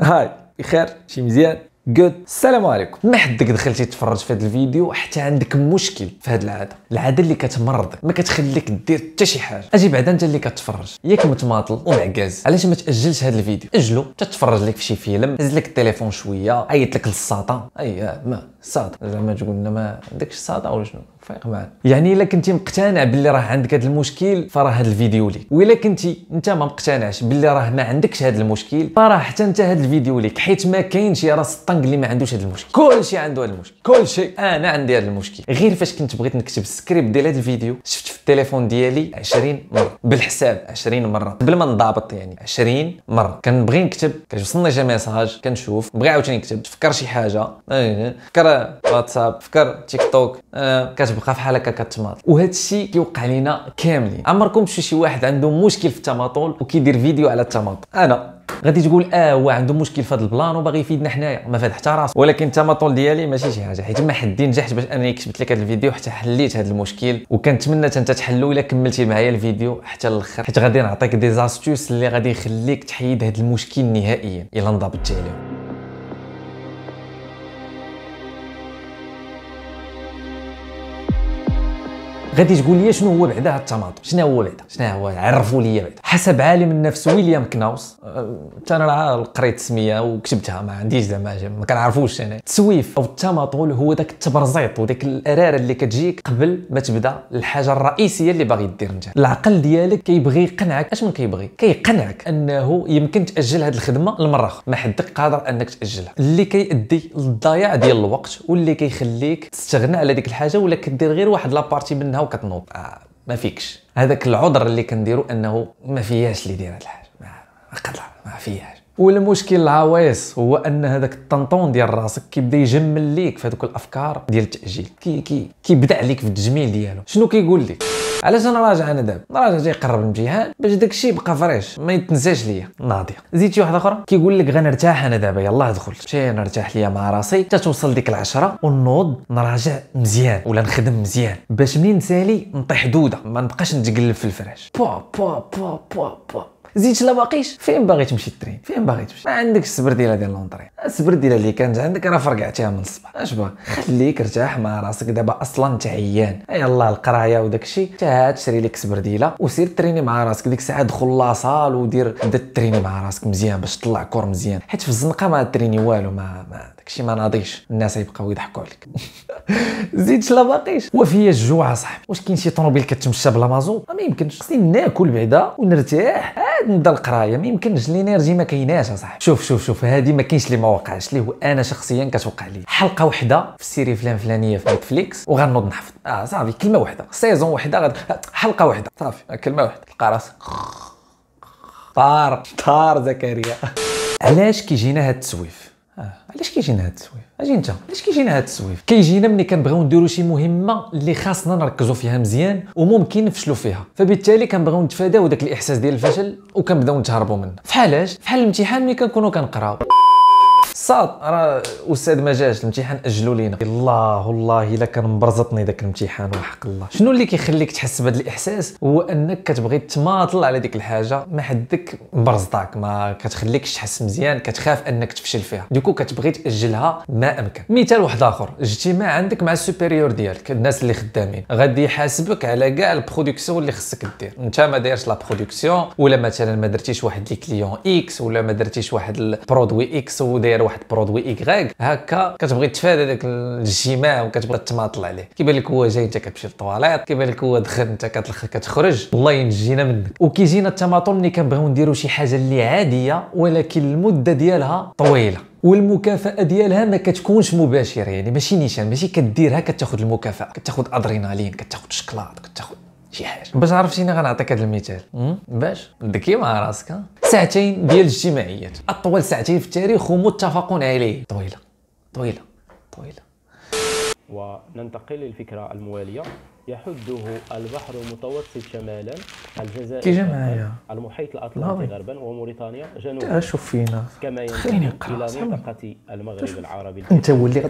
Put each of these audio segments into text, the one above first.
هاي بخير شي مزيان جود السلام عليكم ما حدك دخلتي تفرج في هذا الفيديو حتى عندك مشكل في هذه العاده العاده اللي كتمرضك ما كتخليك دير حتى شي حاجه اجي بعدا انت اللي كتفرج ياك متماطل ومعكاز علاش ما تاجلش هذا الفيديو اجلو تتفرج لك في شي فيلم هز لك التليفون شويه عيط لك للساطه اي ما صاد زعما تقول ما عندكش صاد ولا شنو فايق معنا يعني الا كنتي مقتنع باللي راه عندك هذا المشكل فراه هذا الفيديو ليك والا كنتي انت ما مقتنعش باللي راه ما عندكش هذا المشكل فراه حتى انت هذا الفيديو ليك حيت ما كاينش راس الطنق اللي ما عندوش هذا المشكل كلشي عنده هذا المشكل كلشي انا عندي هذا المشكل غير فاش كنت بغيت نكتب السكريبت ديال هذا الفيديو شفت في التليفون ديالي 20 مره بالحساب 20 مره قبل ما نضابط يعني 20 مره كنبغي نكتب كيوصلني شي ميساج كنشوف بغي عاوتاني نكتب تفكر شي حاجه فكر فكر واتساب فكر تيك توك آه كتبقى في هكا كتماط وهذا الشيء كيوقع لينا كاملين عمركم شفتوا شي واحد عنده مشكل في التماطل وكيدير فيديو على التماطل انا غادي تقول اه هو عنده مشكل في هذا البلان وباغي يفيدنا حنايا ما فاد حتى راسه ولكن التماطل ديالي ماشي شي حاجه حيت ما حدي نجحت باش انني كتبت لك هذا الفيديو حتى حليت هذا المشكل وكنتمنى انت تحلو الا كملتي معايا الفيديو حتى الاخر حيت غادي نعطيك دي زاستوس اللي غادي يخليك تحيد هذا المشكل نهائيا الا انضبطتي عليه غادي تقول لي شنو هو بعدا هاد التماطم شنو هو بعدا شنو هو عرفوا لي بعدا حسب عالم النفس ويليام كناوس حتى أه، انا راه قريت السميه وكتبتها ما عنديش زعما ما كنعرفوش انا التسويف او التماطل هو داك التبرزيط وداك الاراره اللي كتجيك قبل ما تبدا الحاجه الرئيسيه اللي باغي دير انت العقل ديالك كيبغي يقنعك اش من كيبغي كيقنعك انه يمكن تاجل هذه الخدمه لمره اخرى ما حدك قادر انك تاجلها اللي كيؤدي للضياع ديال الوقت واللي كيخليك تستغنى على ديك الحاجه ولا كدير غير واحد لابارتي منها وكتنوض آه ما فيكش هذاك العذر اللي كنديرو انه ما فياش اللي يدير هاد الحاجه ما قدر ما فياش والمشكل العويص هو ان هذاك الطنطون ديال راسك كيبدا يجمل ليك في هذوك الافكار ديال التاجيل كي كي كيبدا عليك في التجميل ديالو شنو كيقول لك علاش نراجع انا دابا نراجع تيقرب الامتحان باش داكشي يبقى فريش ما يتنساش ليا ناضيه زيد شي واحد اخرى كيقول لك غنرتاح انا دابا يلاه دخل شي نرتاح ليا مع راسي حتى توصل ديك العشرة ونوض نراجع مزيان ولا نخدم مزيان باش منين نسالي نطيح دوده ما نبقاش نتقلب في الفراش بو بو بو بو بو زيد لا باقيش فين باغي تمشي ترين فين باغي تمشي ما عندكش السبرديله ديال لونطري السبرديله اللي كانت عندك راه فرقعتيها من الصباح اش باغي خليك ارتاح مع راسك دابا اصلا انت عيان يلا القرايه وداك الشيء حتى عاد شري لك سبرديله وسير تريني مع راسك ديك الساعه دخل لاصال ودير بدا تريني مع راسك مزيان باش تطلع كور مزيان حيت في الزنقه ما تريني والو ما, ما شي ما ناضيش الناس يبقاو يضحكوا عليك زيد لا باقيش وفي الجوع صاحبي واش كاين شي طوموبيل كتمشى بلا مازوط ما يمكنش خصني ناكل بعدا ونرتاح عاد نبدا القرايه ما يمكنش الانرجي ما كايناش اصاحبي شوف شوف شوف هذه ما كاينش اللي ما وقعش ليه انا شخصيا كتوقع لي حلقه وحده في سيري فلان فلانيه في نتفليكس وغنوض نحفظ اه صافي كلمه وحده سيزون وحده غد... حلقه وحده صافي آه، كلمه وحده تلقى راسك طار طار زكريا علاش كيجينا هاد التسويف اه علاش كيجينا هاد التسويف اجي انت علاش كيجينا هاد التسويف كيجينا ملي كنبغيو نديرو شي مهمه اللي خاصنا نركزو فيها مزيان وممكن نفشلو فيها فبالتالي كنبغيو نتفاداو داك الاحساس ديال الفشل وكنبداو نتهربو منه فحالاش فحال الامتحان ملي كنكونو كنقراو صاد راه استاذ ما جاش الامتحان اجلوا لينا الله والله الا كان مبرزطني ذاك الامتحان وحق الله شنو اللي كيخليك تحس بهذا الاحساس هو انك كتبغي تماطل على ديك الحاجه ما حدك مبرزطاك ما كتخليكش تحس مزيان كتخاف انك تفشل فيها دوكو كتبغي تاجلها ما امكن مثال واحد اخر اجتماع عندك مع السوبيريور ديالك الناس اللي خدامين غادي يحاسبك على كاع البرودكسيون اللي خصك دير انت ما دايرش لا برودكسيون ولا مثلا ما درتيش واحد لي كليون اكس ولا ما درتيش واحد البرودوي اكس وداير داير واحد برودوي ايكغيك هكا كتبغي تفادى داك الجماع وكتبغي تماطل عليه كيبان لك هو جاي انت كتمشي للطواليط كيبان لك هو دخل انت كتخرج الله ينجينا منك وكيجينا التماطل ملي كنبغيو نديرو شي حاجه اللي عاديه ولكن المده ديالها طويله والمكافاه ديالها ما كتكونش مباشره يعني ماشي نيشان ماشي كديرها كتاخذ المكافاه كتاخذ ادرينالين كتاخذ شكلاط كتاخذ شي حاجه باش عرفتيني غنعطيك هذا المثال باش ذكي مع راسك ساعتين ديال الاجتماعيات اطول ساعتين في التاريخ ومتفقون عليه طويله طويله طويله وننتقل للفكره المواليه يحده البحر المتوسط شمالا الجزائر تجمعية المحيط الأطلنطي غربا وموريتانيا جنوبا شوف فينا كما ينتهي إلى منطقة المغرب العربي أنت ولي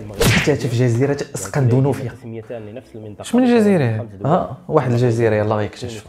تهتف جزيرة في جزيره لنفس المنطقة شمن جزيرة ها واحد الجزيرة يلاه يكتشف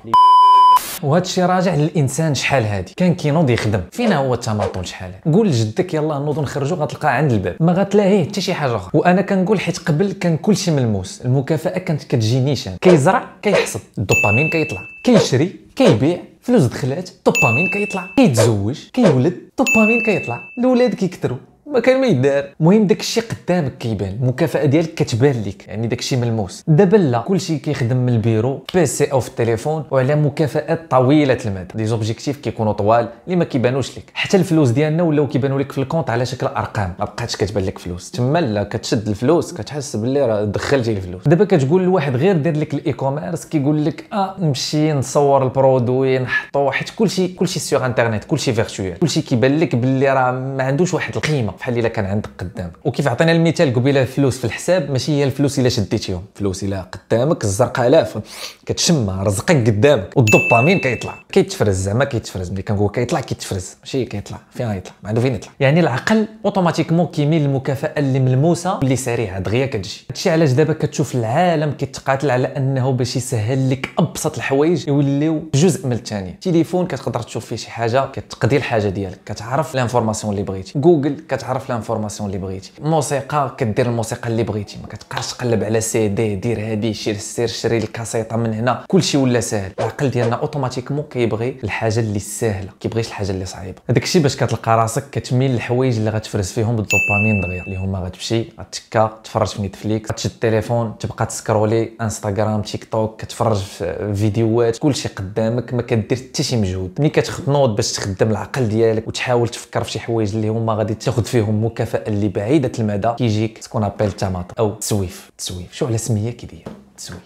وهذا الشيء راجع للانسان شحال هادي كان كينوض يخدم فينا هو التماطل شحال قول لجدك يلا نوض نخرجوا غتلقاه عند الباب ما غتلاهيه حتى شي حاجه اخرى وانا كنقول حيت قبل كان كلشي ملموس المكافاه كانت كتجي نيشان كيزرع كيحصد الدوبامين كيطلع كيشري كيبيع فلوس دخلات الدوبامين كيطلع كيتزوج كيولد الدوبامين كيطلع الاولاد كيكثروا ما كان ما يدار المهم داك الشيء قدامك كيبان المكافاه ديالك كتبان لك يعني داك الشيء ملموس دابا لا كلشي كيخدم من البيرو سي او في التليفون وعلى مكافآت طويله المدى لي زوبجيكتيف كيكونوا طوال اللي ما كيبانوش لك حتى الفلوس ديالنا ولاو كيبانوا لك في الكونط على شكل ارقام ما بقاتش كتبان لك فلوس تما لا كتشد الفلوس كتحس باللي راه دخلتي الفلوس دابا كتقول لواحد غير دير لك الاي كوميرس كيقول لك اه نمشي نصور البرودوي نحطو حيت كلشي كلشي سيغ انترنيت كلشي فيرتوال كلشي كيبان لك باللي راه ما عندوش واحد القيمه بحال الا كان عندك قدامك وكيف عطينا المثال قبيله الفلوس في الحساب ماشي هي الفلوس الا شديتيهم الفلوس الا قدامك الاف كتشمها رزقك قدامك والدوبامين كيطلع كيتفرز زعما كيتفرز ملي كنقول كيطلع كيتفرز ماشي كيطلع فين يطلع ما عنده فين يطلع يعني العقل اوتوماتيكمون كيميل للمكافاه اللي ملموسه واللي سريعه دغيا كتجي هادشي علاش دابا كتشوف العالم كيتقاتل على انه باش يسهل لك ابسط الحوايج يوليو جزء من الثانيه تليفون كتقدر تشوف فيه شي حاجه كتقضي الحاجه ديالك كتعرف لانفورماسيون اللي بغيتي جوجل كتعرف كتعرف لانفورماسيون اللي بغيتي الموسيقى كدير الموسيقى اللي بغيتي ما كتبقاش تقلب على سي دي دير هادي شير السير شري الكاسيطه من هنا كلشي ولا ساهل العقل ديالنا اوتوماتيكمون كيبغي الحاجه اللي ساهله كيبغيش الحاجه اللي صعيبه هذاك الشيء باش كتلقى راسك كتميل للحوايج اللي غتفرز فيهم بالدوبامين دغيا اللي هما غتمشي غتكا تفرج في نيتفليكس غتشد التليفون تبقى تسكرولي انستغرام تيك توك كتفرج في فيديوهات كلشي قدامك ما كدير حتى شي مجهود ملي كتخنوض باش تخدم العقل ديالك وتحاول تفكر في شي حوايج اللي هما غادي تاخذ فيهم فيهم مكافأة اللي بعيدة المدى كيجيك سكون ابيل تماط او تسويف تسويف شو على سميه داير تسويف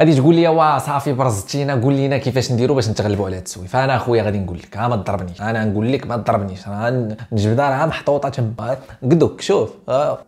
غادي تقول لي وا صافي برزتينا قول لينا كيفاش نديرو باش نتغلبوا على التسويف انا اخويا غادي نقول لك ها ما تضربنيش انا نقول لك ما تضربنيش راه نجبدها راه محطوطه تما قدوك شوف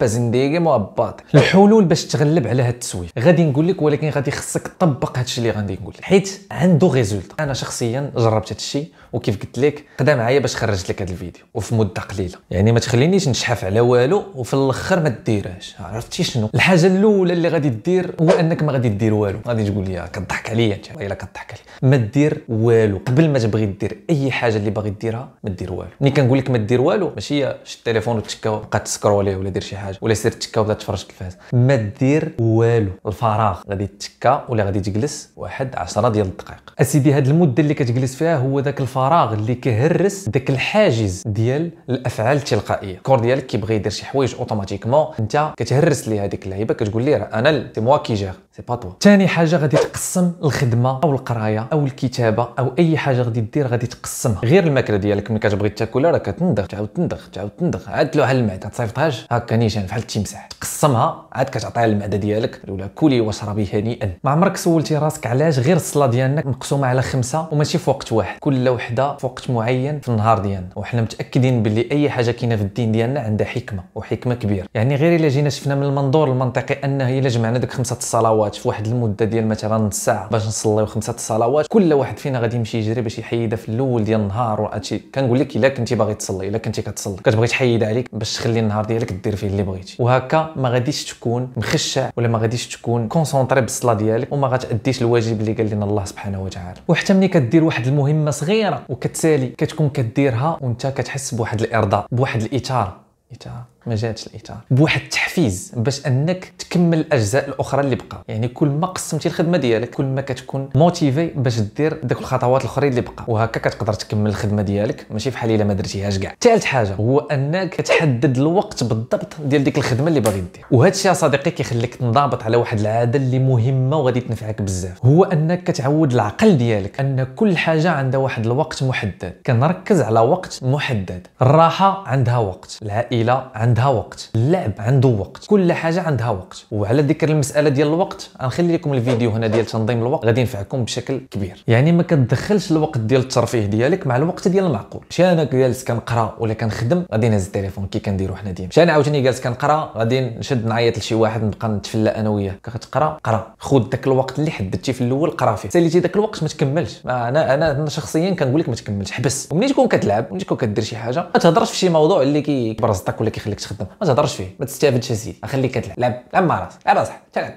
بازنديغي مهبط الحلول باش تغلب على هاد التسويف غادي نقول لك ولكن غادي خصك تطبق هادشي اللي غادي نقول لك حيت عنده ريزولت انا شخصيا جربت هادشي وكيف قلت لك قدا معايا باش خرجت لك هذا الفيديو وفي مده قليله يعني ما تخلينيش نشحف على والو وفي الاخر ما ديرهاش عرفتي شنو الحاجه الاولى اللي غادي دير هو انك ما غادي دير والو غادي تقول لي كضحك عليا انت الا كضحك عليا ما دير والو قبل ما تبغي دير اي حاجه اللي باغي ديرها ما دير والو ملي كنقول لك ما دير والو ماشي هي شد التليفون وتكا وبقى تسكرولي ولا دير شي حاجه ولا سير تكا وبدا تفرج التلفاز ما دير والو الفراغ غادي تكا ولا غادي تجلس واحد 10 ديال الدقائق اسيدي هاد المده اللي كتجلس فيها هو ذاك الفراغ الفراغ اللي كيهرس داك الحاجز ديال الافعال التلقائيه الكور ديالك كيبغي يدير شي حوايج اوتوماتيكمون انت كتهرس ليه هذيك اللعيبه كتقول ليه انا سي موا كي جير سي با توا ثاني حاجه غادي تقسم الخدمه او القرايه او الكتابه او اي حاجه غادي دير غادي تقسمها غير الماكله ديالك ملي كتبغي تاكلها راه كتندغ تعاود تندغ تعاود تندغ عاد لوحه المعده تصيفطهاش هكا نيشان بحال التمساح تقسمها عاد كتعطيها المعده ديالك الاولى كلي واشربي هنيئا ما عمرك سولتي راسك علاش غير الصلاه ديالك مقسومه على خمسه وماشي في وقت واحد كل وحده في وقت معين في النهار ديالنا وحنا متاكدين باللي اي حاجه كاينه في الدين ديالنا عندها حكمه وحكمه كبيره يعني غير الا جينا شفنا من المنظور المنطقي انه الا جمعنا ديك خمسه الصلوات الصلوات في واحد المده ديال مثلا نص ساعه باش نصليو خمسه الصلوات كل واحد فينا غادي يمشي يجري باش يحيدها في الاول ديال النهار وهادشي كنقول لك الا كنتي باغي تصلي الا كنتي كتصلي كتبغي تحيد عليك باش تخلي النهار ديالك دير فيه اللي بغيتي وهكا ما غاديش تكون مخشع ولا ما غاديش تكون كونسونطري بالصلاه ديالك وما غاتاديش الواجب اللي قال لنا الله سبحانه وتعالى وحتى ملي كدير واحد المهمه صغيره وكتسالي كتكون كديرها وانت كتحس بواحد الارضاء بواحد الاثاره اثاره ما جاتش الاثاره بواحد التحفيز باش انك تكمل الاجزاء الاخرى اللي بقى يعني كل ما قسمتي الخدمه ديالك كل ما كتكون موتيفي باش دير داك الخطوات الاخرين اللي بقى وهكا كتقدر تكمل الخدمه ديالك ماشي بحال الا ما درتيهاش كاع ثالث حاجه هو انك كتحدد الوقت بالضبط ديال ديك الخدمه اللي باغي دير وهذا الشيء صديقي كيخليك تنضبط على واحد العاده اللي مهمه وغادي تنفعك بزاف هو انك كتعود العقل ديالك ان كل حاجه عندها واحد الوقت محدد كنركز على وقت محدد الراحه عندها وقت العائله عندها عندها وقت اللعب عنده وقت كل حاجه عندها وقت وعلى ذكر المساله ديال الوقت غنخلي لكم الفيديو هنا ديال تنظيم الوقت غادي ينفعكم بشكل كبير يعني ما كتدخلش الوقت ديال الترفيه ديالك مع الوقت ديال المعقول مشي انا جالس كنقرا ولا كنخدم غادي نهز التليفون كي كنديرو حنا ديما مشي انا عاوتاني جالس كنقرا غادي نشد نعيط لشي واحد نبقى نتفلى انا وياه كتقرا قرا خذ داك الوقت اللي حددتي في الاول قرا فيه ساليتي داك الوقت ما تكملش انا انا شخصيا كنقول لك ما تكملش حبس ومنين تكون كتلعب ومنين تكون كدير شي حاجه ما تهضرش في شي موضوع اللي كيبرزطك ولا كيخليك انك تخدم ما تهضرش فيه ما تستافدش سيدي خليك كتلعب لعب لعب مع راسك لعب راسك تلعب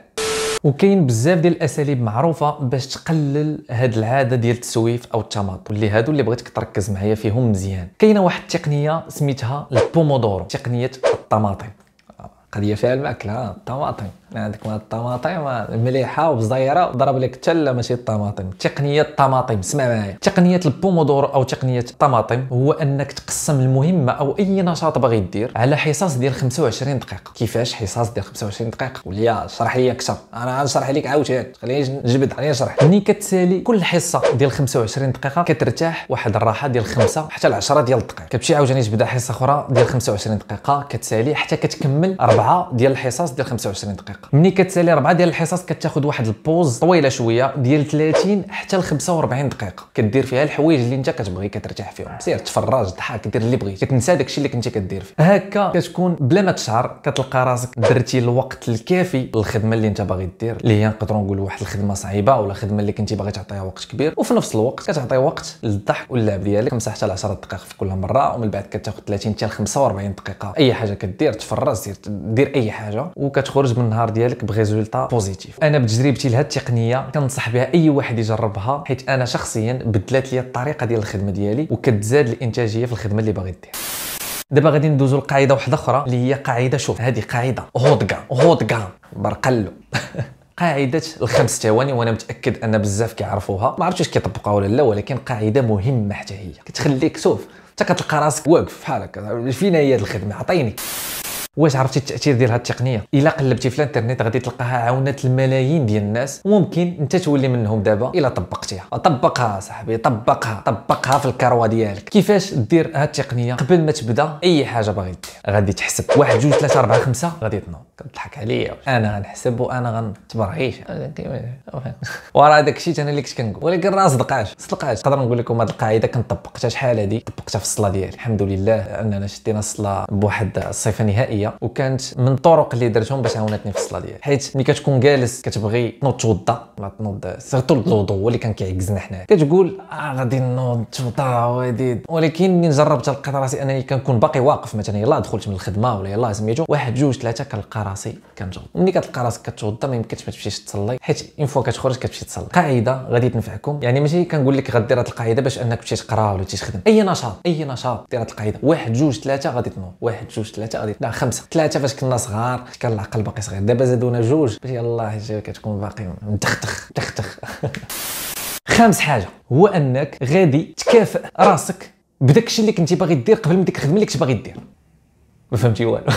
وكاين بزاف ديال الاساليب معروفه باش تقلل هاد العاده ديال التسويف او التماط واللي هادو اللي بغيتك تركز معايا فيهم مزيان كاينه واحد التقنيه سميتها البومودورو تقنيه الطماطم قضيه فيها الماكله آه، الطماطم عندك الطماطم مليحه وبزيره ضرب لك حتى ماشي الطماطم تقنيه الطماطم اسمع معايا تقنيه البومودورو او تقنيه الطماطم هو انك تقسم المهمه او اي نشاط باغي دير على حصص ديال 25 دقيقه كيفاش حصص ديال 25 دقيقه وليا شرح لي اكثر انا غنشرح لك عاوتاني خليني نجبد خليني نشرح ملي كتسالي كل حصه ديال 25 دقيقه كترتاح واحد الراحه ديال 5 حتى ل 10 ديال الدقائق كتمشي عاوتاني تبدا حصه اخرى ديال 25 دقيقه كتسالي حتى كتكمل اربعه ديال الحصص ديال 25 دقيقه دقيقه ملي كتسالي ربعه ديال الحصص كتاخذ واحد البوز طويله شويه ديال 30 حتى ل 45 دقيقه كدير فيها الحوايج اللي انت كتبغي كترتاح فيهم سير تفرج ضحك دير اللي بغيتي كتنسى داكشي اللي كنتي كدير فيه هكا كتكون بلا ما تشعر كتلقى راسك درتي الوقت الكافي للخدمه اللي انت باغي دير اللي هي نقدروا نقولوا واحد الخدمه صعيبه ولا خدمه اللي كنتي باغي تعطيها وقت كبير وفي نفس الوقت كتعطي وقت للضحك واللعب ديالك 5 حتى 10 دقائق في كل مره ومن بعد كتاخذ 30 حتى 45 دقيقه اي حاجه كدير تفرج دير اي حاجه وكتخرج من النهار ديالك بريزولتا بوزيتيف انا بتجربتي لهاد التقنيه كنصح بها اي واحد يجربها حيت انا شخصيا بدلات لي الطريقه ديال الخدمه ديالي وكتزاد الانتاجيه في الخدمه اللي باغي دير دابا غادي ندوزو لقاعده واحده اخرى اللي هي قاعده شوف هذه قاعده هودغا هودغا برقلو قاعده الخمس ثواني وانا متاكد ان بزاف كيعرفوها ما عرفتش كيطبقوها ولا لا ولكن قاعده مهمه حتى هي كتخليك شوف انت كتلقى راسك واقف بحال هكا فينا هي الخدمه عطيني واش عرفتي التاثير ديال هذه التقنيه الا قلبتي في الانترنت غادي تلقاها عاونات الملايين ديال الناس وممكن انت تولي منهم دابا الا طبقتيها طبقها صاحبي طبقها طبقها في الكروه ديالك كيفاش دير هذه التقنيه قبل ما تبدا اي حاجه باغي دير غادي تحسب 1 2 3 4 5 غادي تنوض كتضحك عليا انا غنحسب وانا غنتبرعيش وراه داك الشيء انا اللي كنت كنقول ولكن راه صدقاش صدقاش نقدر نقول لكم هذه القاعده كنت طبقتها شحال هذه طبقتها في الصلاه ديالي الحمد لله اننا شدينا الصلاه بواحد الصفه نهائيه ليا وكانت من الطرق اللي درتهم باش عاونتني في الصلاه ديالي حيت ملي كتكون جالس كتبغي تنوض توضى ولا تنوض سيرتو الوضوء هو اللي كان كيعكزنا حنايا كتقول اه غادي نوض توضى وادي ولكن ملي جربت لقيت راسي انني كنكون باقي واقف مثلا يلاه دخلت من الخدمه ولا يلاه سميتو واحد جوج ثلاثه كنلقى راسي كنتوضا ملي كتلقى راسك كتوضى ما يمكنش ما تمشيش تصلي حيت اون فوا كتخرج كتمشي تصلي قاعده غادي تنفعكم يعني ماشي كنقول لك غدير هاد القاعده باش انك تمشي تقرا ولا تمشي تخدم اي نشاط اي نشاط دير هاد القاعده واحد جوج ثلاثه غادي تنوض واحد جوج ثلاثه غادي لا خمسه ثلاثه فاش كنا صغار كان العقل باقي صغير دابا زادونا جوج باش يلاه كتكون باقي متختخ تختخ خامس حاجه هو انك غادي تكافئ راسك بداكشي اللي كنتي باغي دير قبل من ديك الخدمه اللي كنت باغي دير ما فهمتي والو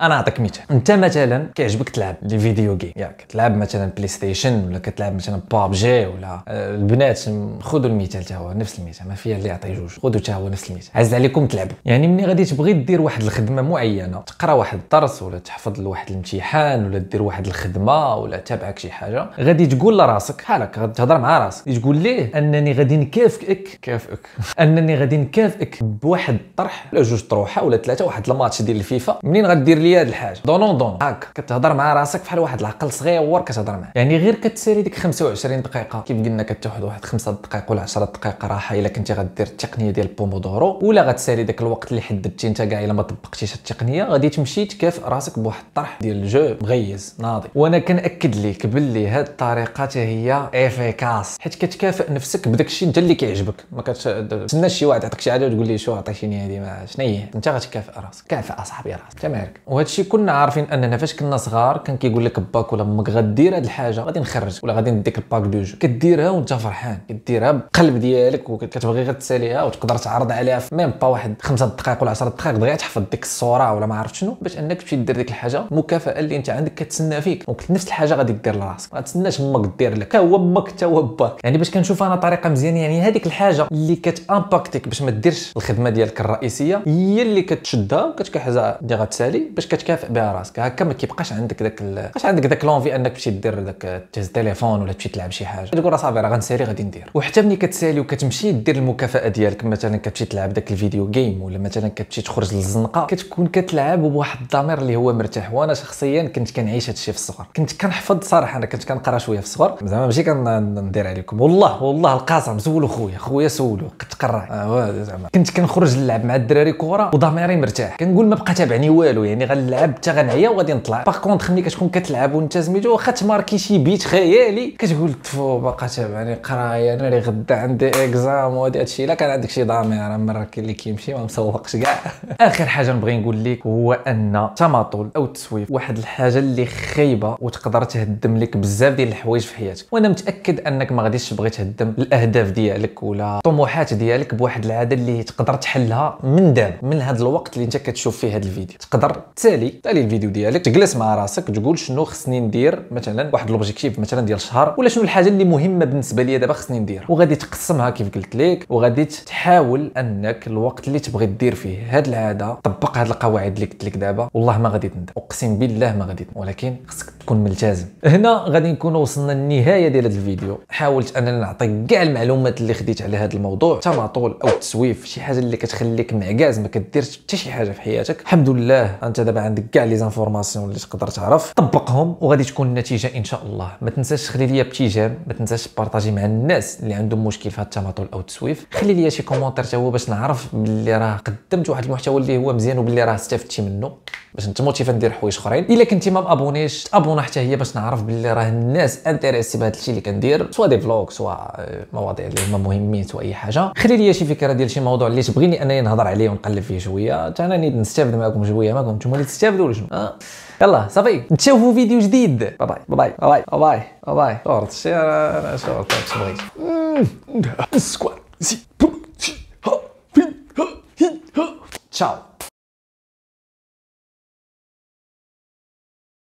انا نعطيك مثال انت مثلا كيعجبك تلعب لي فيديو جيم ياك تلعب مثلا بلاي ستيشن ولا كتلعب مثلا بابجي ولا آه، البنات خذوا المثال تا هو نفس المثال ما فيها اللي يعطي جوج خذوا تا هو نفس المثال عز عليكم تلعبوا يعني ملي غادي تبغي دير واحد الخدمه معينه تقرا واحد الدرس ولا تحفظ لواحد الامتحان ولا دير واحد الخدمه ولا تابعك شي حاجه غادي تقول لراسك بحالك غادي تهضر مع راسك تقول ليه انني غادي نكافئك كافئك انني غادي نكافئك بواحد الطرح ولا جوج طروحه ولا ثلاثه واحد واحد الماتش ديال الفيفا منين غدير ليا هاد الحاجه دونون دون هاك كتهضر مع راسك بحال واحد العقل صغير كتهضر معاه يعني غير كتسالي ديك 25 دقيقه كيف قلنا كتاخذ واحد 5 دقائق ولا 10 دقائق راحه الا كنتي غدير التقنيه ديال بومودورو ولا غتسالي داك الوقت اللي حددتي انت كاع الا ما طبقتيش التقنيه غادي تمشي تكافئ راسك بواحد الطرح ديال الجو مغيز ناضي وانا كنأكد لك باللي هاد الطريقه حتى هي افيكاس حيت كتكافئ نفسك بداك الشيء انت اللي كيعجبك ما كتسناش شي واحد يعطيك شي حاجه وتقول ليه شو عطيتيني هذه ما شنو هي انت غتكافئ راسك راسك كافئ اصاحبي راسك تمارك وهذا الشيء كنا عارفين اننا فاش كنا صغار كان كيقول لك باك ولا امك غدير هذه الحاجه غادي نخرج ولا غادي نديك الباك دو جو كديرها وانت فرحان كديرها بقلب ديالك وكتبغي غير تساليها وتقدر تعرض عليها في ميم با واحد خمسة دقائق ولا 10 دقائق دغيا تحفظ ديك الصوره ولا ما عرفت شنو باش انك تمشي دير ديك الحاجه مكافاه اللي انت عندك كتسنى فيك وكنت نفس الحاجه غادي دير لراسك ما تسناش امك دير لك حتى هو امك حتى هو باك يعني باش كنشوف انا طريقه مزيانه يعني هذيك الحاجه اللي كتامباكتيك باش ما ديرش الخدمه ديالك الرئيسيه هي اللي كتشدها كتاخذها وكتكحزها اللي غتسالي باش كتكافئ بها راسك هكا ما كيبقاش عندك داك باش عندك داك لونفي انك تمشي دير داك تهز التليفون ولا تمشي تلعب شي حاجه تقول راه صافي راه غنسالي غادي ندير وحتى ملي كتسالي وكتمشي دير المكافاه ديالك مثلا كتمشي تلعب داك الفيديو جيم ولا مثلا كتمشي تخرج للزنقه كتكون كتلعب بواحد الضمير اللي هو مرتاح وانا شخصيا كنت كنعيش هادشي في الصغر كنت كنحفظ صراحه انا كنت كنقرا شويه في الصغر زعما ماشي كندير عليكم والله والله القاسم سولوا خويا خويا سولوا كنت قرا آه زعما كنت كنخرج نلعب مع الدراري كره وضميري مرتاح مرتاح كنقول ما بقى تابعني والو يعني غنلعب حتى غنعيا وغادي نطلع باغ كونطخ ملي كتكون كتلعب وانت سميتو واخا تماركي شي بيت خيالي كتقول تفو باقا تابعني قرايه انا اللي غدا عندي اكزام وهادي هادشي الا كان عندك شي ضمير مره اللي كيمشي ما مسوقش كاع اخر حاجه نبغي نقول لك هو ان التماطل او التسويف واحد الحاجه اللي خايبه وتقدر تهدم لك بزاف ديال الحوايج في حياتك وانا متاكد انك ما غاديش تبغي تهدم الاهداف ديالك ولا الطموحات ديالك بواحد العاده اللي تقدر تحلها من دابا من هذا الوقت اللي انت انت كتشوف فيه هذا الفيديو تقدر تالي تالي الفيديو ديالك تجلس مع راسك تقول شنو خصني ندير مثلا واحد لوبجيكتيف مثلا ديال شهر ولا شنو الحاجه اللي مهمه بالنسبه ليا دابا خصني نديرها وغادي تقسمها كيف قلت لك وغادي تحاول انك الوقت اللي تبغي دير فيه هذه العاده طبق هذه القواعد اللي قلت لك دابا والله ما غادي تندم اقسم بالله ما غادي تندم ولكن خصك تكون ملتزم هنا غادي نكون وصلنا للنهايه ديال هذا الفيديو حاولت انني نعطيك كاع المعلومات اللي خديت على هذا الموضوع تماطول او التسويف شي حاجه اللي كتخليك معكاز ما كديرش حتى شي حاجه حاجه في حياتك الحمد لله انت دابا عندك كاع لي زانفورماسيون اللي تقدر تعرف طبقهم وغادي تكون النتيجه ان شاء الله ما تنساش خلي لي ابتسام ما تنساش بارطاجي مع الناس اللي عندهم مشكل في هذا التماطل او التسويف خلي لي شي كومونتير هو باش نعرف باللي راه قدمت واحد المحتوى اللي هو مزيان وباللي راه استفدتي منه باش موتيفا ندير حوايج اخرين الا كنتي ما مابونيش ابونا حتى هي باش نعرف باللي راه الناس انتريسي بهذا الشيء اللي كندير سوا دي فلوغ سوا آه، مواضيع اللي هما مهمين سوا اي حاجه خلي لي شي فكره ديال شي موضوع اللي تبغيني انني نهضر عليه ونقلب فيه شويه حتى انا në se në de dhe me akumë shbuja, me akumë që mëllit sqevë dhe ulshmë. Ela, safi, që vu video është ditë? Bye bye, bye bye, bye bye, bye bye, bye bye. Shorë të shërë, në shorë të mm, shërë. Skuat, si, pëmë, si, ha, fin, ha, hin, ha. Ciao.